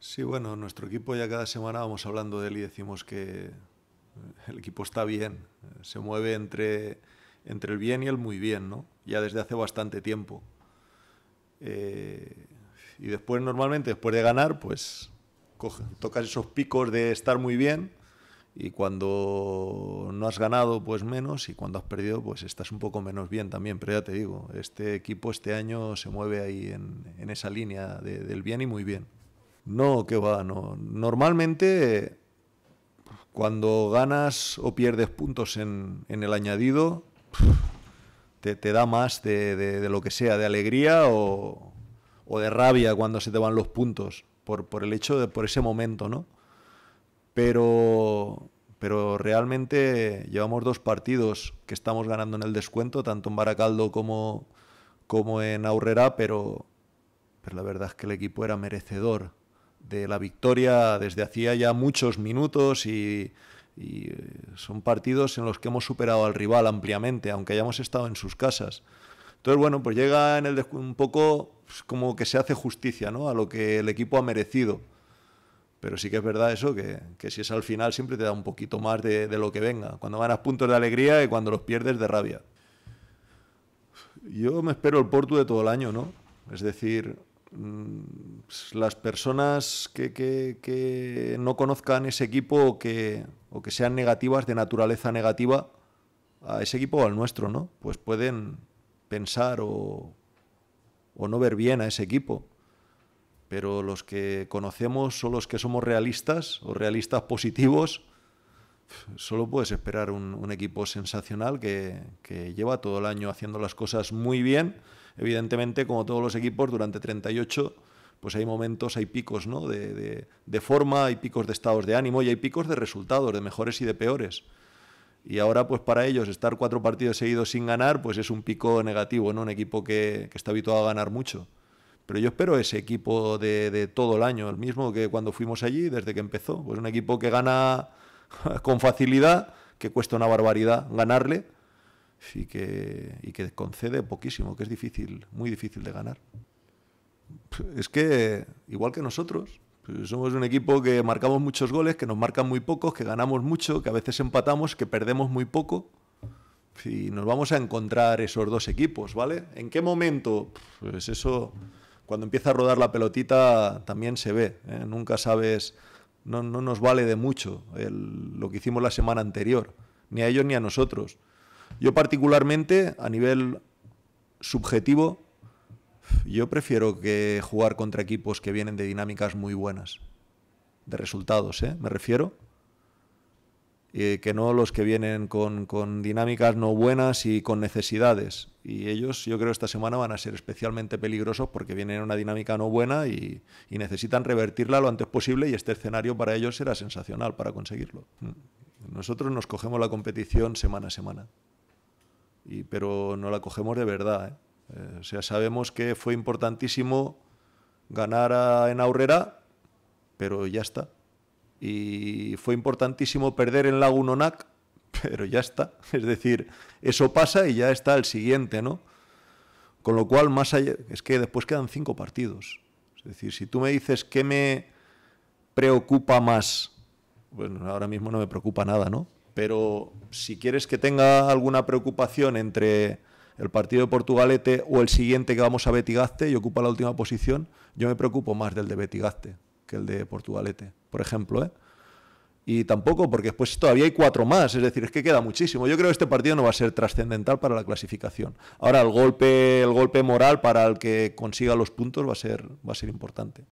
Sí, bueno, nuestro equipo ya cada semana vamos hablando de él y decimos que eh, el equipo está bien, eh, se mueve entre, entre el bien y el muy bien, ¿no? Ya desde hace bastante tiempo. Eh, y después, normalmente, después de ganar, pues tocas esos picos de estar muy bien y cuando no has ganado, pues menos y cuando has perdido, pues estás un poco menos bien también. Pero ya te digo, este equipo este año se mueve ahí en, esa línea del bien y muy bien. No, que va, Normalmente, cuando ganas o pierdes puntos en, el añadido, te, da más de, lo que sea, de alegría o, de rabia cuando se te van los puntos, por, el hecho de, por ese momento, ¿no? Pero, realmente llevamos dos partidos que estamos ganando en el descuento, tanto en Baracaldo como, en Aurrera, pero la verdad es que el equipo era merecedor de la victoria desde hacía ya muchos minutos y, eh, son partidos en los que hemos superado al rival ampliamente, aunque hayamos estado en sus casas. Entonces, bueno, pues llega en el un poco pues, como que se hace justicia ¿no? a lo que el equipo ha merecido. Pero sí que es verdad eso, que, que si es al final siempre te da un poquito más de, lo que venga. Cuando ganas puntos de alegría y cuando los pierdes de rabia. Yo me espero el Porto de todo el año, ¿no? Es decir, Mm, pues, las personas que, no conozcan ese equipo o que, sean negativas, de naturaleza negativa, a ese equipo o al nuestro, ¿no? Pues pueden pensar o, no ver bien a ese equipo. Pero los que conocemos son los que somos realistas o realistas positivos, solo puedes esperar un, equipo sensacional que lleva todo el año haciendo las cosas muy bien evidentemente, como todos los equipos, durante 38 pues hay momentos, hay picos ¿no? de, de, de, forma, hay picos de estados de ánimo y hay picos de resultados, de mejores y de peores. Y ahora, pues para ellos, estar cuatro partidos seguidos sin ganar, pues es un pico negativo, ¿no? Un equipo que, que está habituado a ganar mucho. Pero yo espero ese equipo de, de, todo el año, el mismo que cuando fuimos allí, desde que empezó. Pues un equipo que gana con facilidad, que cuesta una barbaridad ganarle, y que, y que concede poquísimo, que es difícil, muy difícil de ganar. Es que, igual que nosotros, pues somos un equipo que marcamos muchos goles, que nos marcan muy pocos, que ganamos mucho, que a veces empatamos, que perdemos muy poco. Y nos vamos a encontrar esos dos equipos, ¿vale? ¿En qué momento? Pues eso, cuando empieza a rodar la pelotita, también se ve. ¿eh? Nunca sabes, no, no, nos vale de mucho lo que hicimos la semana anterior, ni a ellos ni a nosotros. Yo particularmente, a nivel subjetivo, yo prefiero que jugar contra equipos que vienen de dinámicas muy buenas, de resultados, ¿eh? me refiero. Eh, que no los que vienen con, dinámicas no buenas y con necesidades. Y ellos, yo creo, esta semana van a ser especialmente peligrosos porque vienen en una dinámica no buena y, y, necesitan revertirla lo antes posible y este escenario para ellos será sensacional para conseguirlo. Mm. Nosotros nos cogemos la competición semana a semana pero no la cogemos de verdad. ¿eh? Eh, o sea, sabemos que fue importantísimo ganar en Aurrera, pero ya está. Y fue importantísimo perder en Lagunonac, pero ya está. Es decir, eso pasa y ya está el siguiente, ¿no? Con lo cual, más allá, es que después quedan cinco partidos. Es decir, si tú me dices qué me preocupa más, bueno, ahora mismo no me preocupa nada, ¿no? Pero si quieres que tenga alguna preocupación entre el partido de Portugalete o el siguiente que vamos a Betigaste y ocupa la última posición, yo me preocupo más del de Betigaste que el de Portugalete, por ejemplo. ¿eh? Y tampoco, porque después todavía hay cuatro más, es decir, es que queda muchísimo. Yo creo que este partido no va a ser trascendental para la clasificación. Ahora, el golpe, el golpe moral para el que consiga los puntos va a ser, va a ser importante.